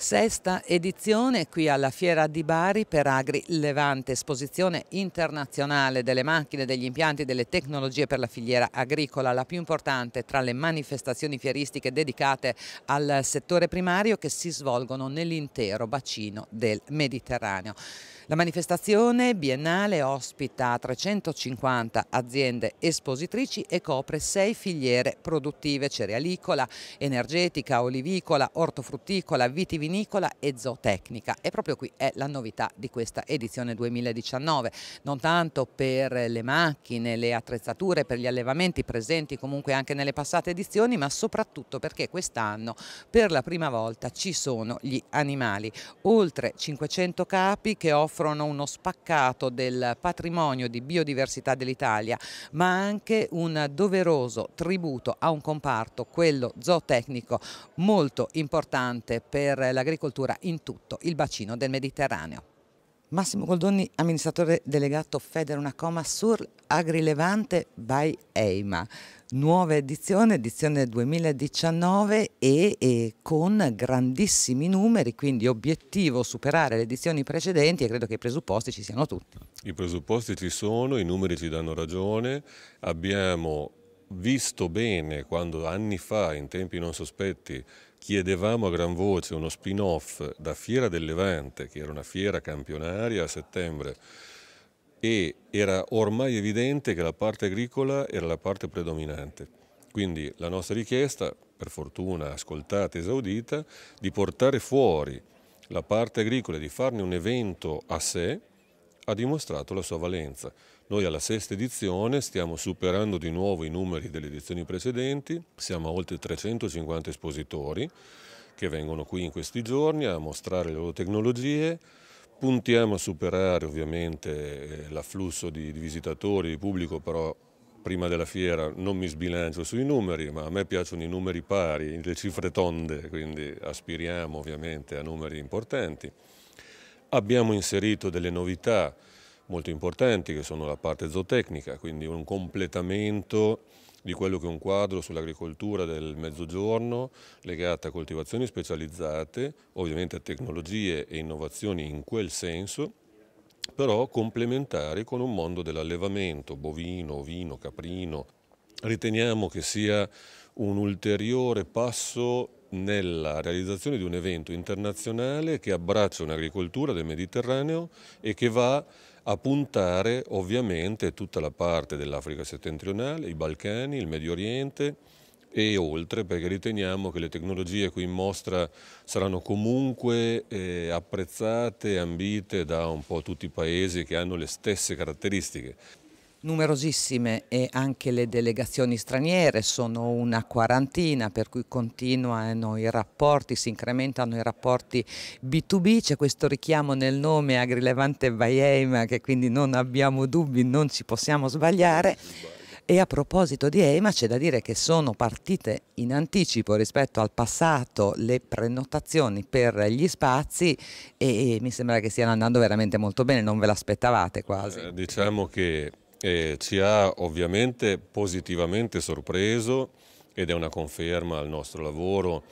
Sesta edizione qui alla Fiera di Bari per Agri Levante, esposizione internazionale delle macchine, degli impianti, e delle tecnologie per la filiera agricola, la più importante tra le manifestazioni fieristiche dedicate al settore primario che si svolgono nell'intero bacino del Mediterraneo. La manifestazione biennale ospita 350 aziende espositrici e copre sei filiere produttive cerealicola, energetica, olivicola, ortofrutticola, vitivinicola e zootecnica. E proprio qui è la novità di questa edizione 2019, non tanto per le macchine, le attrezzature, per gli allevamenti presenti comunque anche nelle passate edizioni, ma soprattutto perché quest'anno per la prima volta ci sono gli animali. Oltre 500 capi che offrono offrono uno spaccato del patrimonio di biodiversità dell'Italia, ma anche un doveroso tributo a un comparto, quello zootecnico, molto importante per l'agricoltura in tutto il bacino del Mediterraneo. Massimo Goldoni, amministratore delegato Coma sur Agrilevante by EIMA. Nuova edizione, edizione 2019 e, e, con grandissimi numeri, quindi obiettivo superare le edizioni precedenti e credo che i presupposti ci siano tutti. I presupposti ci sono, i numeri ci danno ragione, abbiamo visto bene quando anni fa, in tempi non sospetti, chiedevamo a gran voce uno spin-off da Fiera del Levante, che era una fiera campionaria a settembre, e era ormai evidente che la parte agricola era la parte predominante. Quindi la nostra richiesta, per fortuna ascoltata e esaudita, di portare fuori la parte agricola e di farne un evento a sé, ha dimostrato la sua valenza. Noi alla sesta edizione stiamo superando di nuovo i numeri delle edizioni precedenti, siamo a oltre 350 espositori che vengono qui in questi giorni a mostrare le loro tecnologie, puntiamo a superare ovviamente eh, l'afflusso di, visitatori, di pubblico, però prima della fiera non mi sbilancio sui numeri, ma a me piacciono i numeri pari, le cifre tonde, quindi aspiriamo ovviamente a numeri importanti. Abbiamo inserito delle novità molto importanti che sono la parte zootecnica, quindi un completamento di quello che è un quadro sull'agricoltura del mezzogiorno legata a coltivazioni specializzate, ovviamente a tecnologie e innovazioni in quel senso, però complementari con un mondo dell'allevamento bovino, ovino, caprino. Riteniamo che sia un ulteriore passo nella realizzazione di un evento internazionale che abbraccia un'agricoltura del Mediterraneo e che va a puntare ovviamente tutta la parte dell'Africa settentrionale, i Balcani, il Medio Oriente e oltre perché riteniamo che le tecnologie qui in mostra saranno comunque eh, apprezzate e ambite da un po' tutti i paesi che hanno le stesse caratteristiche. Numerosissime e anche le delegazioni straniere, sono una quarantina per cui continuano i rapporti, si incrementano i rapporti B2B, c'è questo richiamo nel nome Agrilevante Baieima che quindi non abbiamo dubbi, non ci possiamo sbagliare. E a proposito di EMA c'è da dire che sono partite in anticipo rispetto al passato le prenotazioni per gli spazi e, e mi sembra che stiano andando veramente molto bene, non ve l'aspettavate quasi. Eh, diciamo che eh, ci ha ovviamente positivamente sorpreso ed è una conferma al nostro lavoro.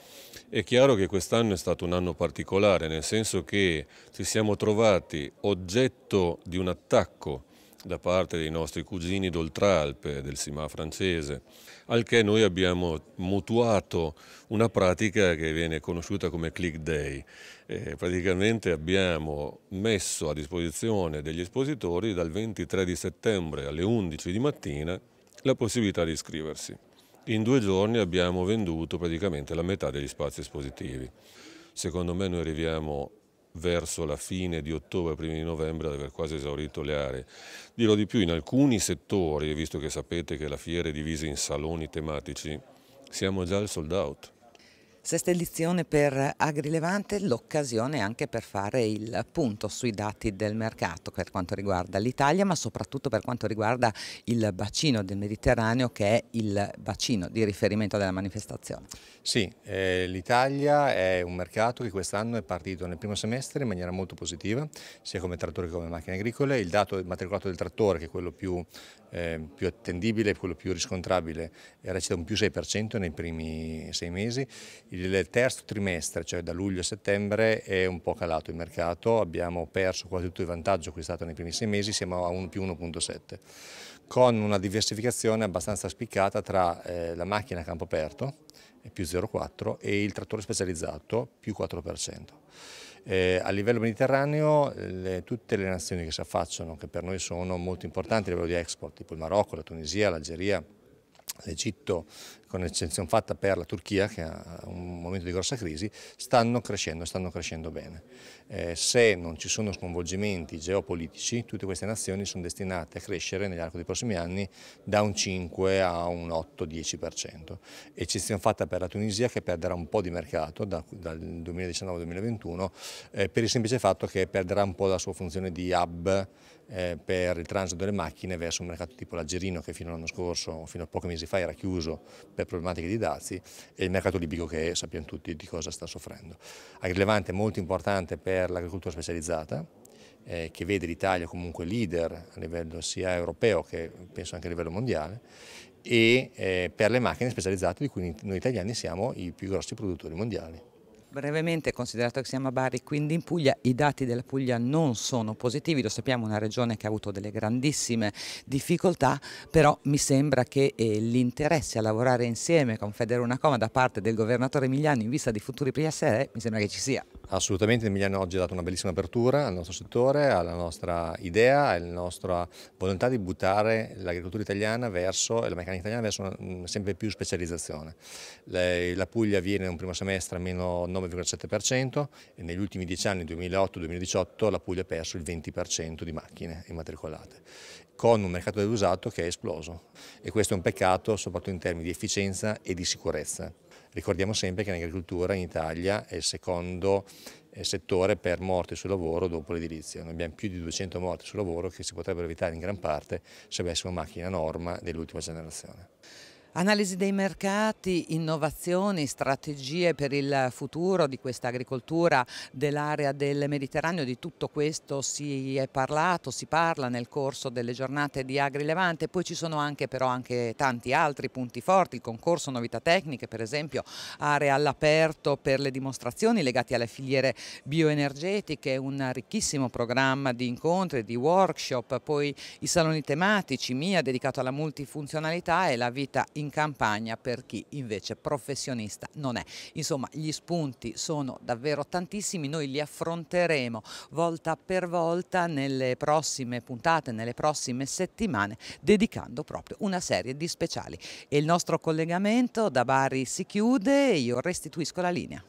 È chiaro che quest'anno è stato un anno particolare, nel senso che ci siamo trovati oggetto di un attacco da parte dei nostri cugini d'Oltralpe, del Sima francese, al che noi abbiamo mutuato una pratica che viene conosciuta come click day. Eh, praticamente abbiamo messo a disposizione degli espositori dal 23 di settembre alle 11 di mattina la possibilità di iscriversi. In due giorni abbiamo venduto praticamente la metà degli spazi espositivi. Secondo me noi arriviamo verso la fine di ottobre, primi di novembre, ad aver quasi esaurito le aree. Dirò di più, in alcuni settori, visto che sapete che la fiera è divisa in saloni tematici, siamo già al sold out. Sesta edizione per AgriLevante, l'occasione anche per fare il punto sui dati del mercato per quanto riguarda l'Italia, ma soprattutto per quanto riguarda il bacino del Mediterraneo che è il bacino di riferimento della manifestazione. Sì, eh, l'Italia è un mercato che quest'anno è partito nel primo semestre in maniera molto positiva, sia come trattori che come macchine agricole. Il dato matricolato del trattore, che è quello più, eh, più attendibile, quello più riscontrabile, recita un più 6% nei primi sei mesi. Il il terzo trimestre, cioè da luglio a settembre, è un po' calato il mercato, abbiamo perso quasi tutto il vantaggio acquistato nei primi sei mesi, siamo a 1 più 1.7, con una diversificazione abbastanza spiccata tra eh, la macchina a campo aperto, più 0,4 e il trattore specializzato più 4%. Eh, a livello mediterraneo le, tutte le nazioni che si affacciano, che per noi sono molto importanti a livello di export, tipo il Marocco, la Tunisia, l'Algeria, l'Egitto, con eccezione fatta per la Turchia, che ha un momento di grossa crisi, stanno crescendo e stanno crescendo bene. Eh, se non ci sono sconvolgimenti geopolitici, tutte queste nazioni sono destinate a crescere nell'arco dei prossimi anni da un 5 a un 8-10%. Eccezione fatta per la Tunisia, che perderà un po' di mercato da, dal 2019-2021, eh, per il semplice fatto che perderà un po' la sua funzione di hub eh, per il transito delle macchine verso un mercato tipo l'Algerino, che fino all'anno scorso, fino a pochi mesi fa, fa era chiuso per problematiche di dazi e il mercato libico che sappiamo tutti di cosa sta soffrendo. È rilevante, molto importante per l'agricoltura specializzata, eh, che vede l'Italia comunque leader a livello sia europeo che penso anche a livello mondiale e eh, per le macchine specializzate di cui noi italiani siamo i più grossi produttori mondiali. Brevemente, considerato che siamo a Bari, quindi in Puglia i dati della Puglia non sono positivi, lo sappiamo, è una regione che ha avuto delle grandissime difficoltà, però mi sembra che eh, l'interesse a lavorare insieme con Federuna Coma da parte del governatore Emiliano in vista di futuri PSE, mi sembra che ci sia. Assolutamente Emiliano oggi ha dato una bellissima apertura al nostro settore, alla nostra idea, alla nostra volontà di buttare l'agricoltura italiana verso, e la meccanica italiana verso una, mm, sempre più specializzazione. La Puglia viene in un primo semestre a meno 9,7% e negli ultimi 10 anni, 2008-2018, la Puglia ha perso il 20% di macchine immatricolate con un mercato dell'usato che è esploso e questo è un peccato soprattutto in termini di efficienza e di sicurezza. Ricordiamo sempre che l'agricoltura in Italia è il secondo eh, settore per morte sul lavoro dopo l'edilizia. abbiamo più di 200 morti sul lavoro che si potrebbero evitare in gran parte se avessimo macchina norma dell'ultima generazione. Analisi dei mercati, innovazioni, strategie per il futuro di questa agricoltura dell'area del Mediterraneo, di tutto questo si è parlato, si parla nel corso delle giornate di Agri Levante, poi ci sono anche però anche tanti altri punti forti, il concorso novità tecniche per esempio, area all'aperto per le dimostrazioni legate alle filiere bioenergetiche, un ricchissimo programma di incontri, di workshop, poi i saloni tematici, MIA dedicato alla multifunzionalità e la vita in in campagna per chi invece professionista non è. Insomma gli spunti sono davvero tantissimi, noi li affronteremo volta per volta nelle prossime puntate, nelle prossime settimane dedicando proprio una serie di speciali. E il nostro collegamento da Bari si chiude e io restituisco la linea.